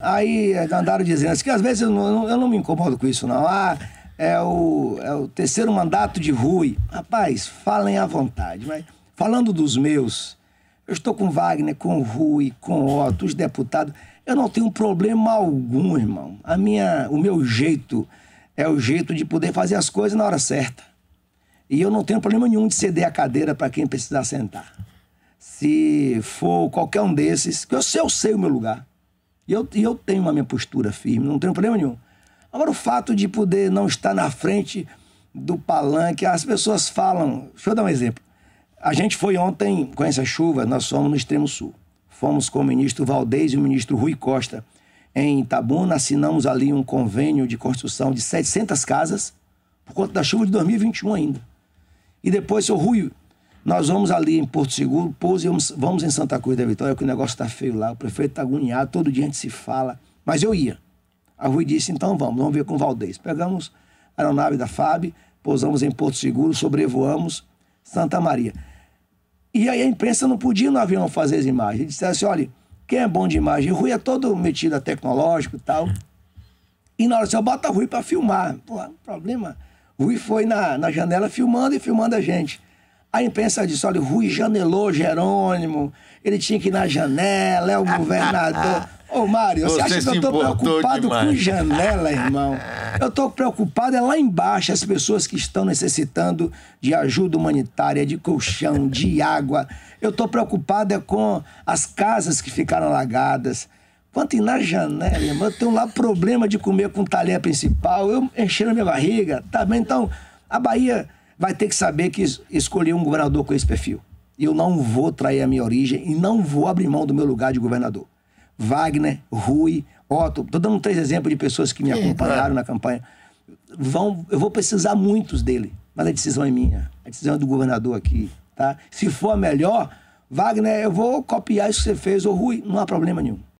Aí é, andaram dizendo assim, que às vezes eu não, eu não me incomodo com isso, não. Ah, é o, é o terceiro mandato de Rui. Rapaz, falem à vontade. Mas falando dos meus, eu estou com Wagner, com Rui, com Otto, os deputados. Eu não tenho problema algum, irmão. A minha, o meu jeito é o jeito de poder fazer as coisas na hora certa. E eu não tenho problema nenhum de ceder a cadeira para quem precisar sentar. Se for qualquer um desses, que eu sei, eu sei o meu lugar. E eu, e eu tenho a minha postura firme, não tenho problema nenhum. Agora, o fato de poder não estar na frente do palanque, as pessoas falam. Deixa eu dar um exemplo. A gente foi ontem, com essa chuva, nós fomos no extremo sul. Fomos com o ministro Valdez e o ministro Rui Costa em Itabuna, assinamos ali um convênio de construção de 700 casas por conta da chuva de 2021 ainda. E depois o Rui nós vamos ali em Porto Seguro, Pouso, vamos, vamos em Santa Cruz da Vitória, que o negócio está feio lá, o prefeito está agoniado, todo dia a gente se fala. Mas eu ia. A Rui disse, então vamos, vamos ver com o Valdez. Pegamos a aeronave da FAB, pousamos em Porto Seguro, sobrevoamos Santa Maria. E aí a imprensa não podia no avião fazer as imagens. disse assim, olha, quem é bom de imagem? Rui é todo metido a tecnológico e tal. E na hora, só bota Rui para filmar. Pô, problema. Rui foi na, na janela filmando e filmando a gente. A imprensa disse: olha, o Rui janelou Jerônimo, ele tinha que ir na janela, é o governador. Ô, Mário, você, você acha que eu tô preocupado demais. com janela, irmão? Eu tô preocupado é lá embaixo, as pessoas que estão necessitando de ajuda humanitária, de colchão, de água. Eu tô preocupado é com as casas que ficaram alagadas. Quanto na janela, irmão, eu tenho lá problema de comer com talher principal, eu enchendo minha barriga, tá bem? Então, a Bahia vai ter que saber que escolhi um governador com esse perfil. E eu não vou trair a minha origem e não vou abrir mão do meu lugar de governador. Wagner, Rui, Otto, estou dando três exemplos de pessoas que me acompanharam na campanha. Vão, eu vou precisar muitos dele, mas a decisão é minha. A decisão é do governador aqui, tá? Se for melhor, Wagner, eu vou copiar isso que você fez, ou Rui, não há problema nenhum.